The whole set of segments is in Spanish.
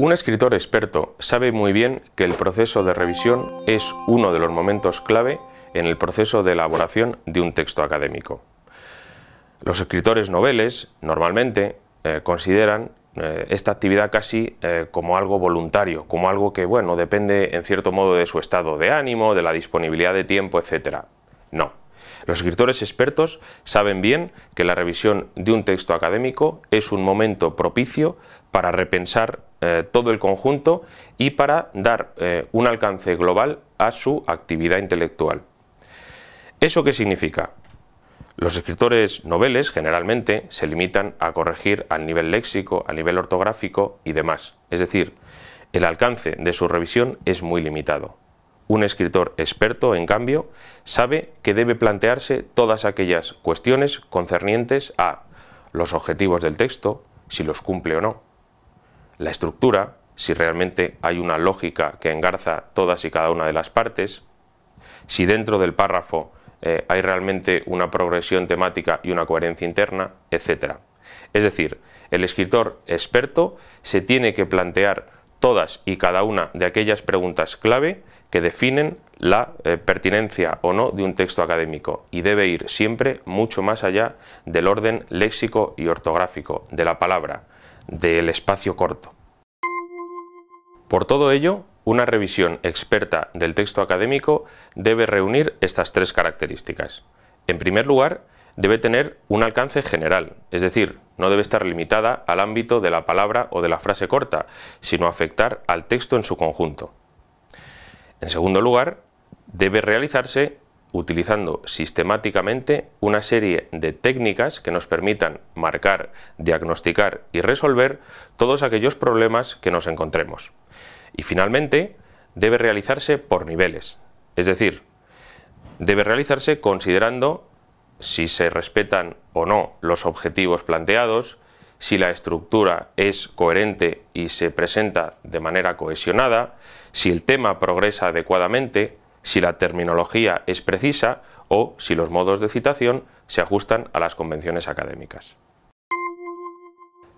Un escritor experto sabe muy bien que el proceso de revisión es uno de los momentos clave en el proceso de elaboración de un texto académico. Los escritores noveles normalmente eh, consideran eh, esta actividad casi eh, como algo voluntario, como algo que bueno, depende en cierto modo de su estado de ánimo, de la disponibilidad de tiempo, etc. No. Los escritores expertos saben bien que la revisión de un texto académico es un momento propicio para repensar eh, todo el conjunto y para dar eh, un alcance global a su actividad intelectual. ¿Eso qué significa? Los escritores noveles generalmente se limitan a corregir al nivel léxico, al nivel ortográfico y demás. Es decir, el alcance de su revisión es muy limitado. Un escritor experto, en cambio, sabe que debe plantearse todas aquellas cuestiones concernientes a los objetivos del texto, si los cumple o no, la estructura, si realmente hay una lógica que engarza todas y cada una de las partes, si dentro del párrafo eh, hay realmente una progresión temática y una coherencia interna, etc. Es decir, el escritor experto se tiene que plantear todas y cada una de aquellas preguntas clave que definen la eh, pertinencia o no de un texto académico y debe ir siempre mucho más allá del orden léxico y ortográfico de la palabra, del espacio corto. Por todo ello, una revisión experta del texto académico debe reunir estas tres características. En primer lugar, debe tener un alcance general, es decir, no debe estar limitada al ámbito de la palabra o de la frase corta, sino afectar al texto en su conjunto. En segundo lugar, debe realizarse utilizando sistemáticamente una serie de técnicas que nos permitan marcar, diagnosticar y resolver todos aquellos problemas que nos encontremos. Y finalmente, debe realizarse por niveles, es decir, debe realizarse considerando si se respetan o no los objetivos planteados, si la estructura es coherente y se presenta de manera cohesionada, si el tema progresa adecuadamente, si la terminología es precisa o si los modos de citación se ajustan a las convenciones académicas.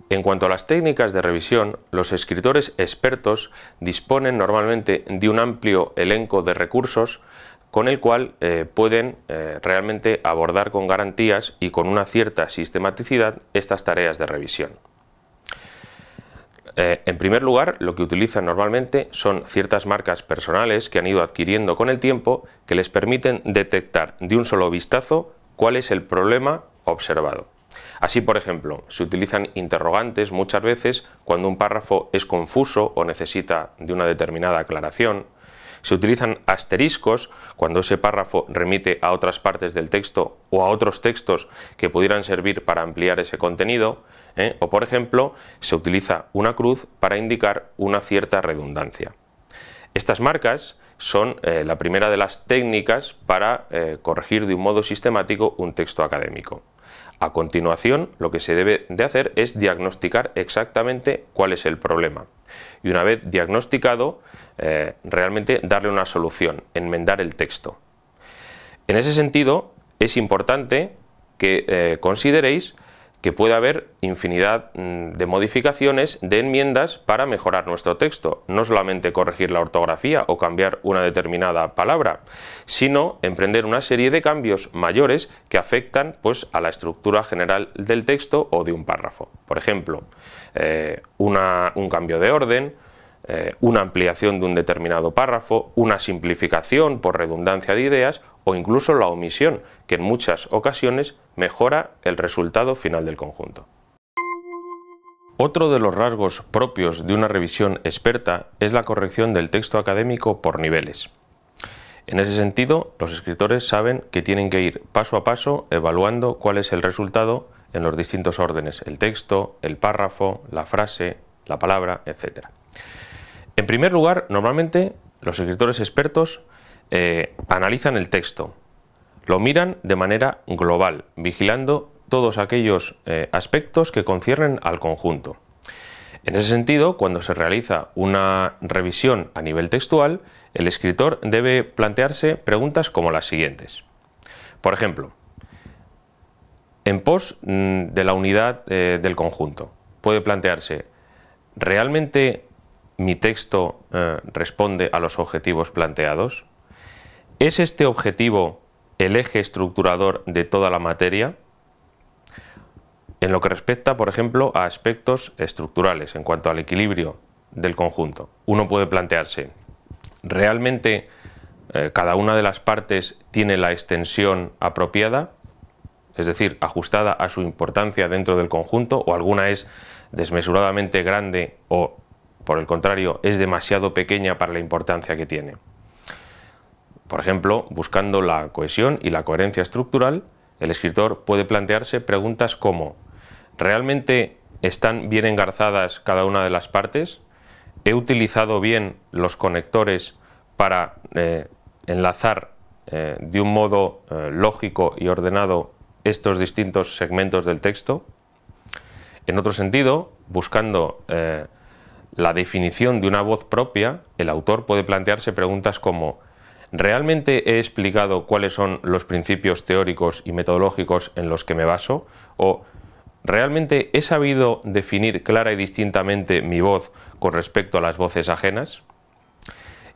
En cuanto a las técnicas de revisión, los escritores expertos disponen normalmente de un amplio elenco de recursos con el cual eh, pueden eh, realmente abordar con garantías y con una cierta sistematicidad estas tareas de revisión. Eh, en primer lugar, lo que utilizan normalmente son ciertas marcas personales que han ido adquiriendo con el tiempo que les permiten detectar de un solo vistazo cuál es el problema observado. Así, por ejemplo, se utilizan interrogantes muchas veces cuando un párrafo es confuso o necesita de una determinada aclaración, se utilizan asteriscos cuando ese párrafo remite a otras partes del texto o a otros textos que pudieran servir para ampliar ese contenido, ¿eh? o por ejemplo, se utiliza una cruz para indicar una cierta redundancia. Estas marcas son eh, la primera de las técnicas para eh, corregir de un modo sistemático un texto académico. A continuación, lo que se debe de hacer es diagnosticar exactamente cuál es el problema. Y una vez diagnosticado, eh, realmente darle una solución, enmendar el texto. En ese sentido, es importante que eh, consideréis que puede haber infinidad mm, de modificaciones, de enmiendas para mejorar nuestro texto. No solamente corregir la ortografía o cambiar una determinada palabra, sino emprender una serie de cambios mayores que afectan pues, a la estructura general del texto o de un párrafo. Por ejemplo, eh, un cambio de orden, eh, una ampliación de un determinado párrafo, una simplificación por redundancia de ideas o incluso la omisión, que en muchas ocasiones mejora el resultado final del conjunto. Otro de los rasgos propios de una revisión experta es la corrección del texto académico por niveles. En ese sentido, los escritores saben que tienen que ir paso a paso evaluando cuál es el resultado en los distintos órdenes, el texto, el párrafo, la frase, la palabra, etc. En primer lugar, normalmente los escritores expertos eh, analizan el texto, lo miran de manera global, vigilando todos aquellos eh, aspectos que conciernen al conjunto. En ese sentido, cuando se realiza una revisión a nivel textual, el escritor debe plantearse preguntas como las siguientes. Por ejemplo, en pos mm, de la unidad eh, del conjunto, puede plantearse, ¿realmente mi texto responde a los objetivos planteados? ¿Es este objetivo el eje estructurador de toda la materia? En lo que respecta, por ejemplo, a aspectos estructurales en cuanto al equilibrio del conjunto, uno puede plantearse, ¿realmente eh, cada una de las partes tiene la extensión apropiada? Es decir, ajustada a su importancia dentro del conjunto o alguna es desmesuradamente grande o, por el contrario, es demasiado pequeña para la importancia que tiene. Por ejemplo, buscando la cohesión y la coherencia estructural, el escritor puede plantearse preguntas como ¿realmente están bien engarzadas cada una de las partes? ¿He utilizado bien los conectores para eh, enlazar eh, de un modo eh, lógico y ordenado estos distintos segmentos del texto? En otro sentido, buscando la definición de una voz propia, el autor puede plantearse preguntas como ¿Realmente he explicado cuáles son los principios teóricos y metodológicos en los que me baso? ¿O realmente he sabido definir clara y distintamente mi voz con respecto a las voces ajenas?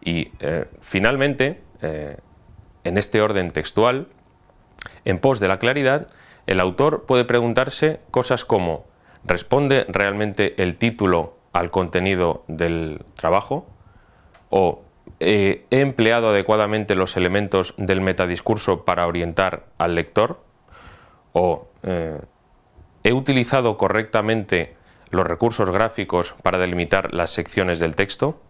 Y eh, finalmente, eh, en este orden textual, en pos de la claridad, el autor puede preguntarse cosas como ¿responde realmente el título al contenido del trabajo? ¿O eh, he empleado adecuadamente los elementos del metadiscurso para orientar al lector, o eh, he utilizado correctamente los recursos gráficos para delimitar las secciones del texto.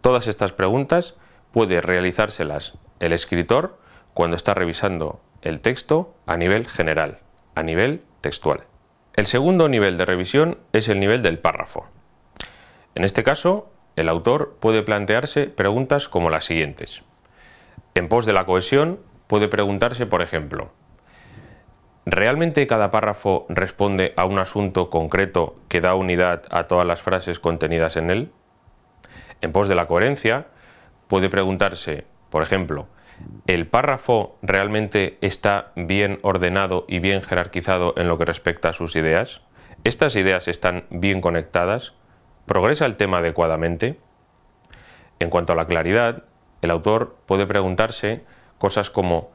Todas estas preguntas puede realizárselas el escritor cuando está revisando el texto a nivel general, a nivel textual. El segundo nivel de revisión es el nivel del párrafo. En este caso, el autor puede plantearse preguntas como las siguientes. En pos de la cohesión, puede preguntarse, por ejemplo, ¿realmente cada párrafo responde a un asunto concreto que da unidad a todas las frases contenidas en él? En pos de la coherencia, puede preguntarse, por ejemplo, ¿el párrafo realmente está bien ordenado y bien jerarquizado en lo que respecta a sus ideas? ¿Estas ideas están bien conectadas? ¿Progresa el tema adecuadamente? En cuanto a la claridad, el autor puede preguntarse cosas como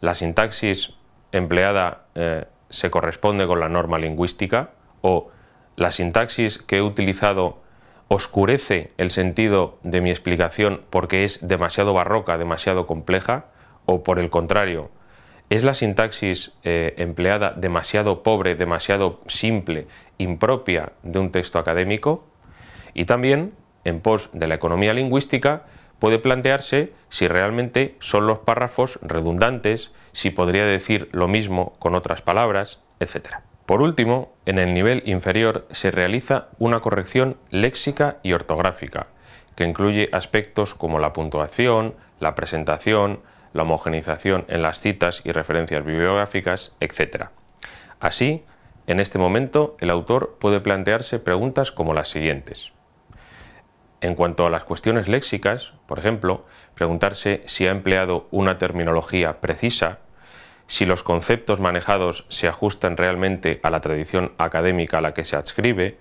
¿la sintaxis empleada eh, se corresponde con la norma lingüística? ¿O la sintaxis que he utilizado oscurece el sentido de mi explicación porque es demasiado barroca, demasiado compleja? ¿O por el contrario, ¿Es la sintaxis eh, empleada demasiado pobre, demasiado simple, impropia de un texto académico? Y también, en pos de la economía lingüística, puede plantearse si realmente son los párrafos redundantes, si podría decir lo mismo con otras palabras, etc. Por último, en el nivel inferior se realiza una corrección léxica y ortográfica, que incluye aspectos como la puntuación, la presentación, la homogenización en las citas y referencias bibliográficas, etc. Así, en este momento, el autor puede plantearse preguntas como las siguientes. En cuanto a las cuestiones léxicas, por ejemplo, preguntarse si ha empleado una terminología precisa, si los conceptos manejados se ajustan realmente a la tradición académica a la que se adscribe,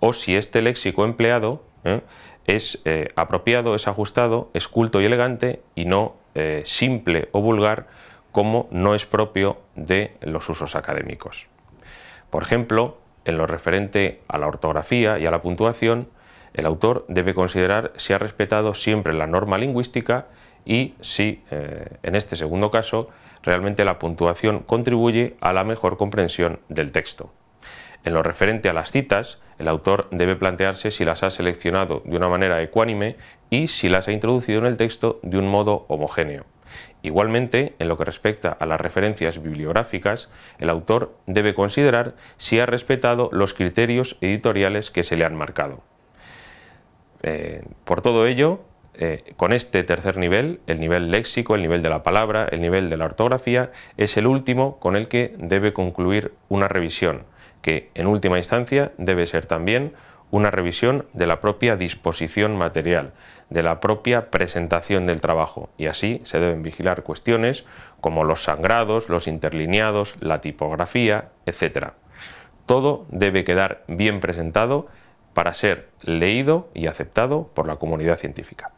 o si este léxico empleado ¿eh? es eh, apropiado, es ajustado, es culto y elegante y no eh, simple o vulgar como no es propio de los usos académicos. Por ejemplo, en lo referente a la ortografía y a la puntuación, el autor debe considerar si ha respetado siempre la norma lingüística y si, eh, en este segundo caso, realmente la puntuación contribuye a la mejor comprensión del texto. En lo referente a las citas, el autor debe plantearse si las ha seleccionado de una manera ecuánime y si las ha introducido en el texto de un modo homogéneo. Igualmente, en lo que respecta a las referencias bibliográficas, el autor debe considerar si ha respetado los criterios editoriales que se le han marcado. Eh, por todo ello, eh, con este tercer nivel, el nivel léxico, el nivel de la palabra, el nivel de la ortografía, es el último con el que debe concluir una revisión, que en última instancia debe ser también una revisión de la propia disposición material, de la propia presentación del trabajo, y así se deben vigilar cuestiones como los sangrados, los interlineados, la tipografía, etc. Todo debe quedar bien presentado para ser leído y aceptado por la comunidad científica.